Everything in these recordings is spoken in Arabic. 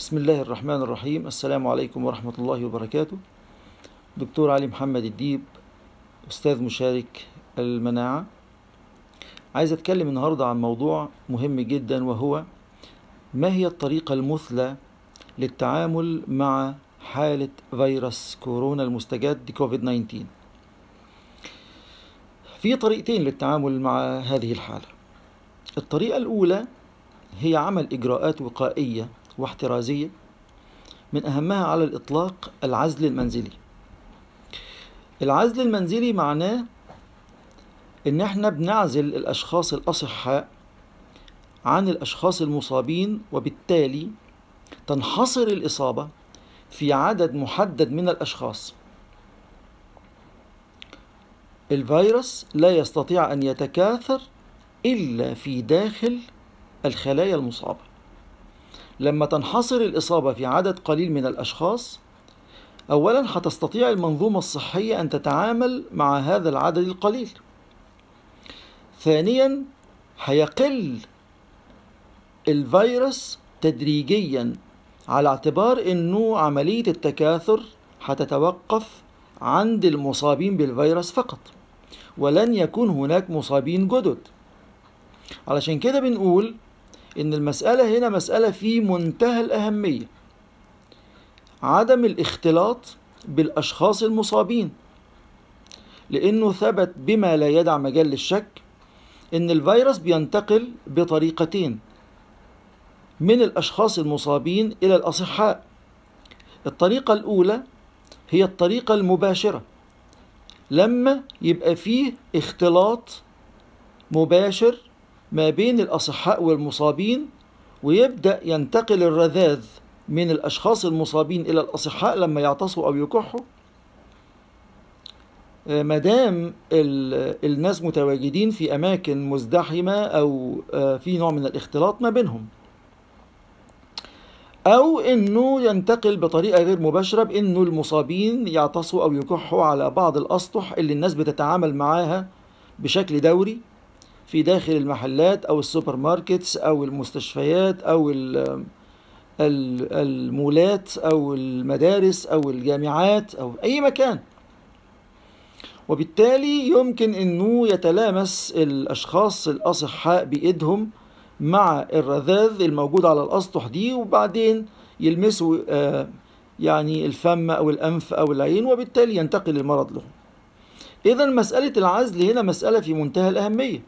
بسم الله الرحمن الرحيم السلام عليكم ورحمة الله وبركاته دكتور علي محمد الديب أستاذ مشارك المناعة عايز أتكلم النهاردة عن موضوع مهم جدا وهو ما هي الطريقة المثلى للتعامل مع حالة فيروس كورونا المستجد كوفيد 19 في طريقتين للتعامل مع هذه الحالة الطريقة الأولى هي عمل إجراءات وقائية واحترازية من أهمها على الإطلاق العزل المنزلي العزل المنزلي معناه إن إحنا بنعزل الأشخاص الأصحاء عن الأشخاص المصابين وبالتالي تنحصر الإصابة في عدد محدد من الأشخاص الفيروس لا يستطيع أن يتكاثر إلا في داخل الخلايا المصابة لما تنحصر الإصابة في عدد قليل من الأشخاص أولا هتستطيع المنظومة الصحية أن تتعامل مع هذا العدد القليل ثانيا هيقل الفيروس تدريجيا على اعتبار أنه عملية التكاثر هتتوقف عند المصابين بالفيروس فقط ولن يكون هناك مصابين جدد علشان كده بنقول إن المسألة هنا مسألة في منتهى الأهمية عدم الاختلاط بالأشخاص المصابين لأنه ثبت بما لا يدع مجال للشك إن الفيروس بينتقل بطريقتين من الأشخاص المصابين إلى الأصحاء الطريقة الأولى هي الطريقة المباشرة لما يبقى فيه اختلاط مباشر ما بين الأصحاء والمصابين ويبدأ ينتقل الرذاذ من الأشخاص المصابين إلى الأصحاء لما يعتصوا أو يكحوا آه، مدام الناس متواجدين في أماكن مزدحمة أو آه، في نوع من الاختلاط ما بينهم أو إنه ينتقل بطريقة غير مباشرة بإنه المصابين يعتصوا أو يكحوا على بعض الأسطح اللي الناس بتتعامل معاها بشكل دوري في داخل المحلات أو السوبر ماركتس أو المستشفيات أو المولات أو المدارس أو الجامعات أو أي مكان وبالتالي يمكن أنه يتلامس الأشخاص الأصحاء بإيدهم مع الرذاذ الموجود على الأسطح دي وبعدين يلمسوا آه، يعني الفم أو الأنف أو العين وبالتالي ينتقل المرض لهم إذا مسألة العزل هنا مسألة في منتهى الأهمية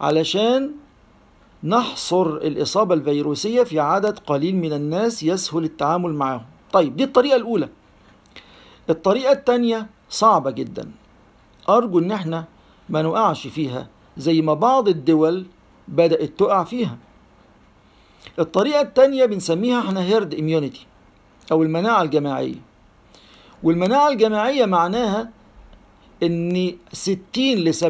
علشان نحصر الإصابة الفيروسية في عدد قليل من الناس يسهل التعامل معاهم طيب دي الطريقة الأولى الطريقة التانية صعبة جدا أرجو إن احنا ما نقعش فيها زي ما بعض الدول بدأت تقع فيها الطريقة التانية بنسميها احنا هيرد اميونيتي أو المناعة الجماعية والمناعة الجماعية معناها إن 60 ل 70%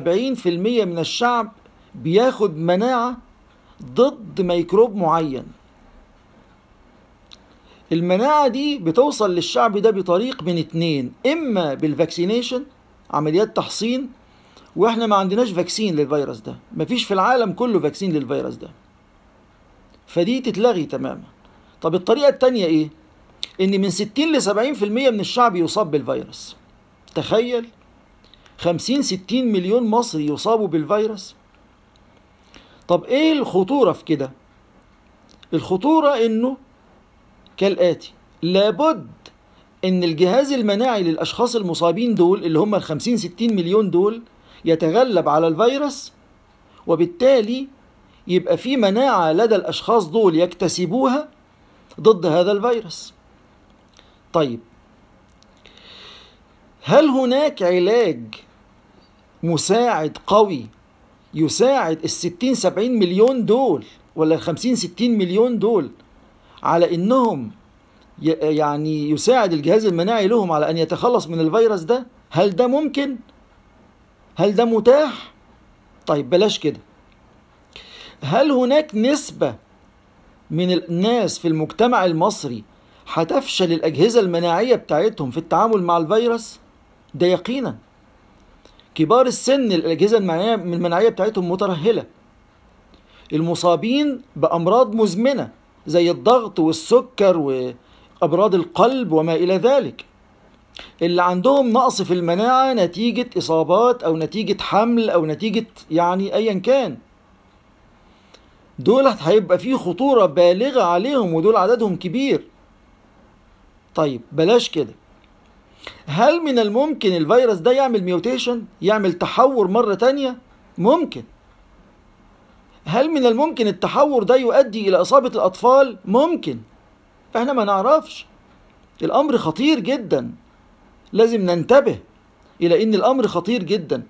من الشعب بياخد مناعة ضد ميكروب معين المناعة دي بتوصل للشعب ده بطريق من اتنين إما بالفاكسينيشن عمليات تحصين واحنا ما عندناش فاكسين للفيروس ده مفيش في العالم كله فاكسين للفيروس ده فدي تتلغي تماما طب الطريقة التانية ايه؟ ان من 60 ل 70% من الشعب يصاب بالفيروس تخيل 50 60 مليون مصري يصابوا بالفيروس طب ايه الخطورة في كده الخطورة انه كالآتي لابد ان الجهاز المناعي للاشخاص المصابين دول اللي هم ال 50 60 مليون دول يتغلب على الفيروس وبالتالي يبقى في مناعة لدى الاشخاص دول يكتسبوها ضد هذا الفيروس طيب هل هناك علاج مساعد قوي يساعد ال 60 70 مليون دول ولا ال 50 60 مليون دول على انهم يعني يساعد الجهاز المناعي لهم على ان يتخلص من الفيروس ده هل ده ممكن هل ده متاح طيب بلاش كده هل هناك نسبه من الناس في المجتمع المصري هتفشل الاجهزه المناعيه بتاعتهم في التعامل مع الفيروس ده يقينا كبار السن الأجهزة المناعية المناعية بتاعتهم مترهلة المصابين بأمراض مزمنة زي الضغط والسكر وأمراض القلب وما إلى ذلك اللي عندهم نقص في المناعة نتيجة إصابات أو نتيجة حمل أو نتيجة يعني أيا كان دول هيبقى فيه خطورة بالغة عليهم ودول عددهم كبير طيب بلاش كده هل من الممكن الفيروس ده يعمل ميوتيشن يعمل تحور مرة تانية ممكن هل من الممكن التحور ده يؤدي إلى إصابة الأطفال ممكن احنا ما نعرفش الأمر خطير جدا لازم ننتبه إلى أن الأمر خطير جدا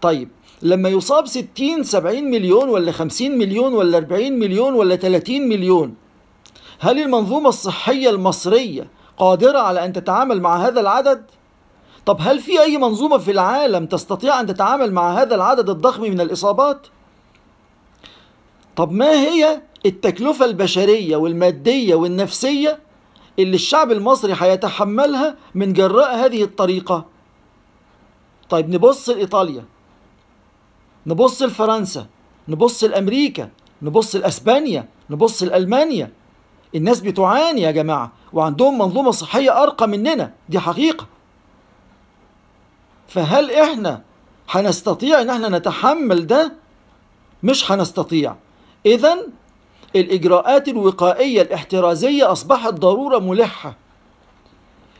طيب لما يصاب 60 70 مليون ولا 50 مليون ولا 40 مليون ولا 30 مليون هل المنظومة الصحية المصرية قادرة على أن تتعامل مع هذا العدد؟ طب هل في أي منظومة في العالم تستطيع أن تتعامل مع هذا العدد الضخم من الإصابات؟ طب ما هي التكلفة البشرية والمادية والنفسية اللي الشعب المصري هيتحملها من جراء هذه الطريقة؟ طيب نبص لإيطاليا نبص لفرنسا نبص لأمريكا نبص لأسبانيا نبص لألمانيا الناس بتعاني يا جماعة وعندهم منظومة صحية أرقى مننا دي حقيقة فهل إحنا هنستطيع إن إحنا نتحمل ده؟ مش هنستطيع إذا الإجراءات الوقائية الاحترازية أصبحت ضرورة ملحة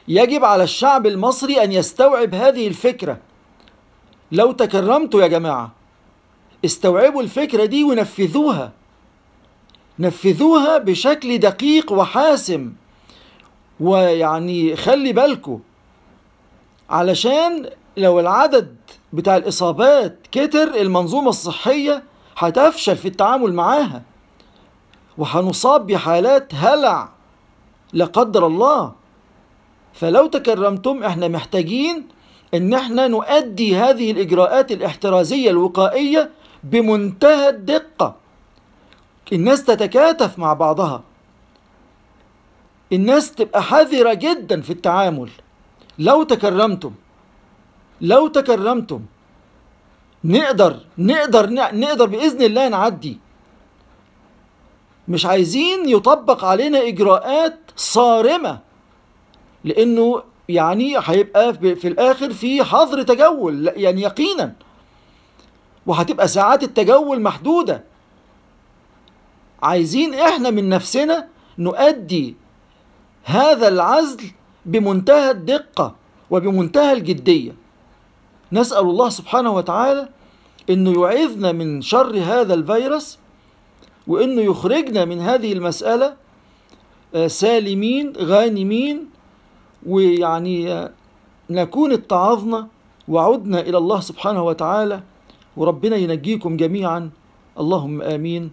يجب على الشعب المصري أن يستوعب هذه الفكرة لو تكرمتوا يا جماعة استوعبوا الفكرة دي ونفذوها نفذوها بشكل دقيق وحاسم ويعني خلي بالكم علشان لو العدد بتاع الإصابات كتر المنظومة الصحية هتفشل في التعامل معاها وهنصاب بحالات هلع لا قدر الله فلو تكرمتم احنا محتاجين ان احنا نؤدي هذه الإجراءات الاحترازية الوقائية بمنتهى الدقة الناس تتكاتف مع بعضها الناس تبقى حذرة جدا في التعامل لو تكرمتم لو تكرمتم نقدر نقدر نقدر بإذن الله نعدي مش عايزين يطبق علينا إجراءات صارمة لأنه يعني هيبقى في الآخر في حظر تجول يعني يقينا وهتبقى ساعات التجول محدوده عايزين احنا من نفسنا نؤدي هذا العزل بمنتهى الدقة وبمنتهى الجدية نسأل الله سبحانه وتعالى انه يعيذنا من شر هذا الفيروس وانه يخرجنا من هذه المسألة آه، سالمين غانمين ويعني آه، نكون اتعظنا وعدنا إلى الله سبحانه وتعالى وربنا ينجيكم جميعا اللهم آمين